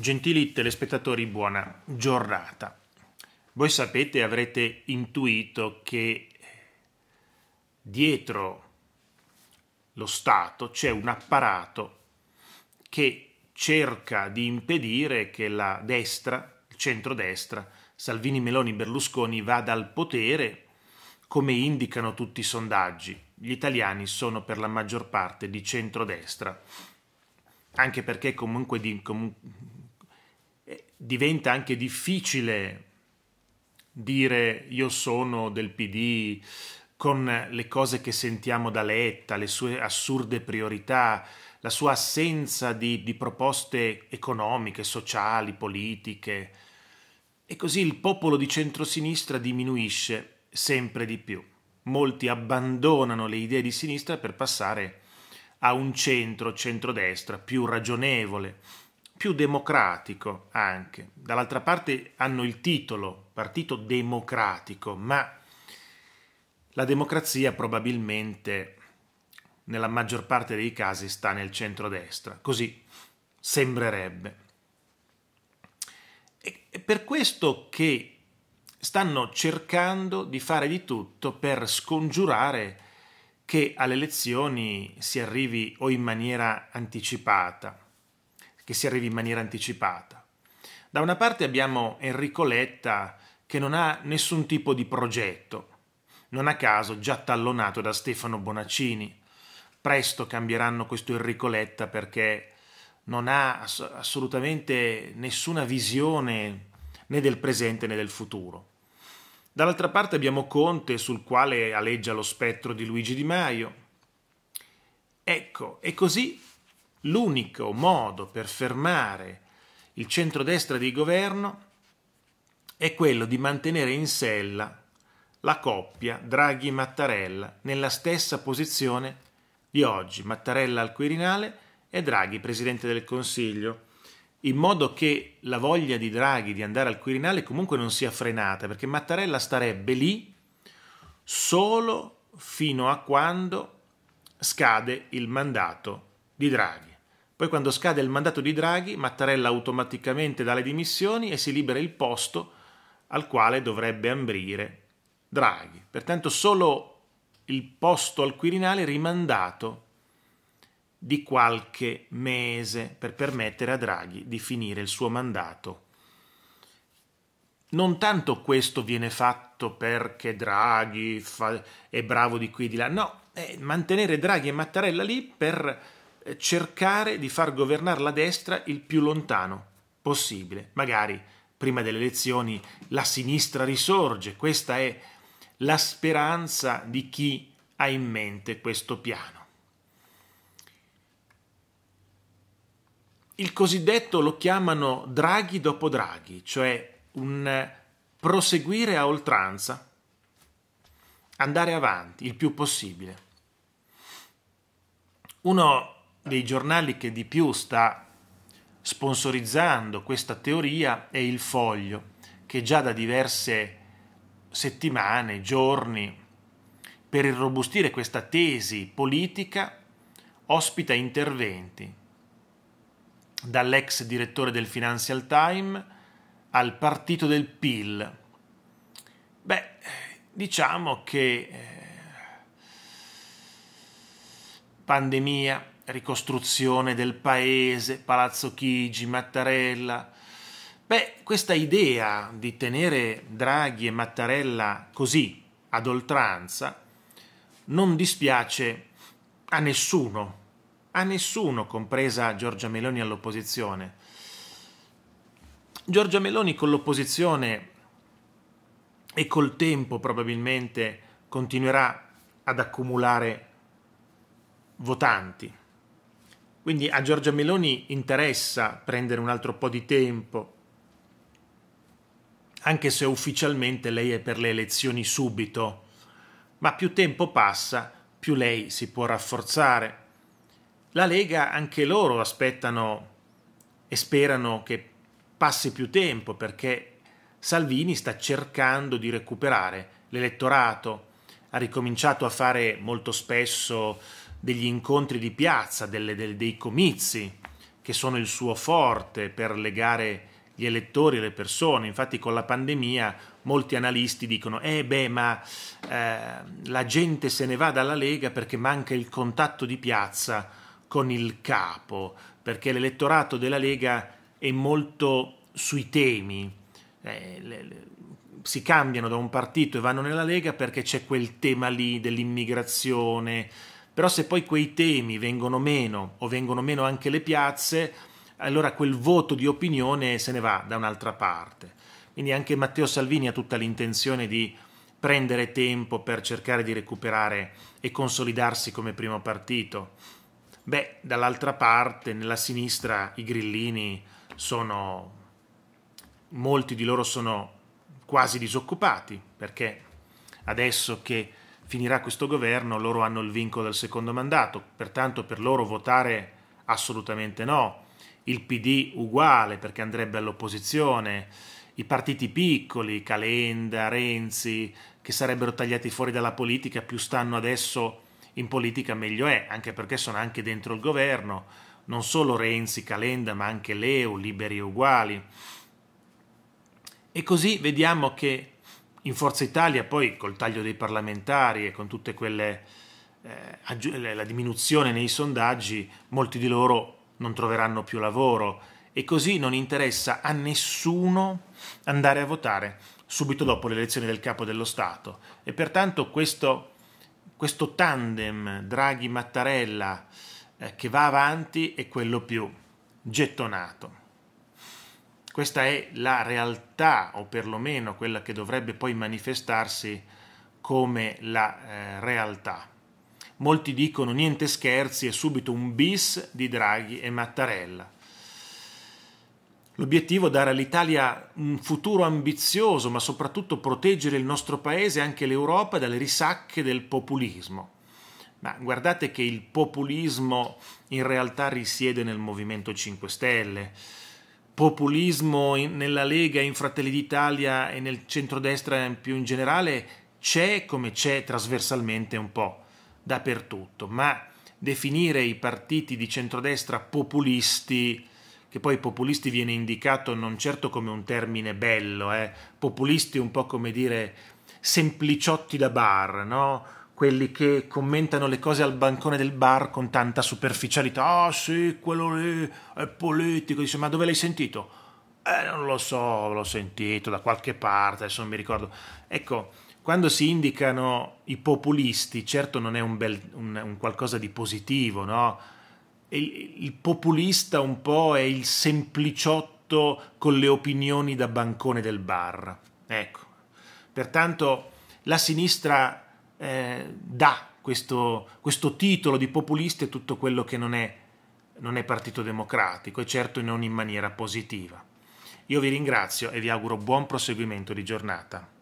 Gentili telespettatori, buona giornata. Voi sapete, avrete intuito che dietro lo Stato c'è un apparato che cerca di impedire che la destra, il centrodestra, Salvini, Meloni, Berlusconi vada al potere come indicano tutti i sondaggi. Gli italiani sono per la maggior parte di centrodestra, anche perché comunque di, com diventa anche difficile dire io sono del PD con le cose che sentiamo da Letta, le sue assurde priorità, la sua assenza di, di proposte economiche, sociali, politiche. E così il popolo di centrosinistra diminuisce sempre di più. Molti abbandonano le idee di sinistra per passare a un centro, centrodestra, più ragionevole, più democratico anche. Dall'altra parte hanno il titolo Partito Democratico, ma la democrazia probabilmente nella maggior parte dei casi sta nel centrodestra, così sembrerebbe. È per questo che stanno cercando di fare di tutto per scongiurare che alle elezioni si arrivi o in maniera anticipata che si arrivi in maniera anticipata. Da una parte abbiamo Enrico Letta che non ha nessun tipo di progetto, non a caso già tallonato da Stefano Bonaccini. Presto cambieranno questo Enrico Letta perché non ha ass- assolutamente nessuna visione né del presente né del futuro. Dall'altra parte abbiamo Conte sul quale aleggia lo spettro di Luigi Di Maio. Ecco, e così l'unico modo per fermare il centrodestra di governo è quello di mantenere in sella la coppia Draghi-Mattarella nella stessa posizione di oggi, Mattarella al Quirinale e Draghi Presidente del Consiglio, in modo che la voglia di Draghi di andare al Quirinale comunque non sia frenata, perché Mattarella starebbe lì solo fino a quando scade il mandato di Draghi. Poi quando scade il mandato di Draghi, Mattarella automaticamente dà le dimissioni e si libera il posto al quale dovrebbe ambrire Draghi. Pertanto solo il posto al Quirinale è rimandato di qualche mese per permettere a Draghi di finire il suo mandato. Non tanto questo viene fatto perché Draghi fa, è bravo di qui e di là, no, è mantenere Draghi e Mattarella lì per cercare di far governare la destra il più lontano possibile. Magari prima delle elezioni la sinistra risorge, questa è la speranza di chi ha in mente questo piano. Il cosiddetto lo chiamano Draghi dopo Draghi, cioè un proseguire a oltranza, andare avanti il più possibile. Uno dei giornali che di più sta sponsorizzando questa teoria è il Foglio, che già da diverse settimane, giorni, per irrobustire questa tesi politica, ospita interventi dall'ex direttore del Financial Times al partito del PIL. Beh, diciamo che eh, pandemia, ricostruzione del paese, Palazzo Chigi, Mattarella. Beh, questa idea di tenere Draghi e Mattarella così, ad oltranza, non dispiace a nessuno, a nessuno, compresa Giorgia Meloni all'opposizione. Giorgia Meloni con l'opposizione e col tempo probabilmente continuerà ad accumulare votanti. Quindi a Giorgia Meloni interessa prendere un altro po' di tempo, anche se ufficialmente lei è per le elezioni subito, ma più tempo passa, più lei si può rafforzare. La Lega, anche loro aspettano e sperano che passi più tempo perché Salvini sta cercando di recuperare l'elettorato, ha ricominciato a fare molto spesso degli incontri di piazza, delle, delle, dei comizi, che sono il suo forte per legare gli elettori e le persone. Infatti con la pandemia molti analisti dicono, eh beh, ma eh, la gente se ne va dalla Lega perché manca il contatto di piazza con il capo, perché l'elettorato della Lega è molto sui temi. Eh, le, le, si cambiano da un partito e vanno nella Lega perché c'è quel tema lì dell'immigrazione, però se poi quei temi vengono meno o vengono meno anche le piazze, allora quel voto di opinione se ne va da un'altra parte. Quindi anche Matteo Salvini ha tutta l'intenzione di prendere tempo per cercare di recuperare e consolidarsi come primo partito. Beh, dall'altra parte, nella sinistra, i grillini sono... molti di loro sono quasi disoccupati, perché adesso che finirà questo governo, loro hanno il vincolo del secondo mandato, pertanto per loro votare assolutamente no. Il PD uguale perché andrebbe all'opposizione, i partiti piccoli, Calenda, Renzi, che sarebbero tagliati fuori dalla politica, più stanno adesso in politica meglio è, anche perché sono anche dentro il governo, non solo Renzi, Calenda, ma anche Leo, Liberi e Uguali. E così vediamo che in Forza Italia poi col taglio dei parlamentari e con tutte quelle eh, la diminuzione nei sondaggi, molti di loro non troveranno più lavoro e così non interessa a nessuno andare a votare subito dopo le elezioni del capo dello Stato e pertanto questo, questo tandem Draghi-Mattarella eh, che va avanti è quello più gettonato. Questa è la realtà, o perlomeno quella che dovrebbe poi manifestarsi come la eh, realtà. Molti dicono niente scherzi, è subito un bis di Draghi e Mattarella. L'obiettivo è dare all'Italia un futuro ambizioso, ma soprattutto proteggere il nostro paese e anche l'Europa dalle risacche del populismo. Ma guardate che il populismo in realtà risiede nel Movimento 5 Stelle populismo in, nella Lega, in Fratelli d'Italia e nel centrodestra in più in generale c'è come c'è trasversalmente un po' dappertutto, ma definire i partiti di centrodestra populisti, che poi populisti viene indicato non certo come un termine bello, eh? populisti un po' come dire sempliciotti da bar, no? quelli che commentano le cose al bancone del bar con tanta superficialità. Ah oh, sì, quello lì è politico. Dice, ma dove l'hai sentito? Eh, non lo so, l'ho sentito da qualche parte, adesso non mi ricordo. Ecco, quando si indicano i populisti, certo non è un, bel, un, un qualcosa di positivo, no? Il, il populista un po' è il sempliciotto con le opinioni da bancone del bar. Ecco, pertanto la sinistra eh, dà questo, questo, titolo di populista a tutto quello che non è, non è partito democratico e certo non in maniera positiva. Io vi ringrazio e vi auguro buon proseguimento di giornata.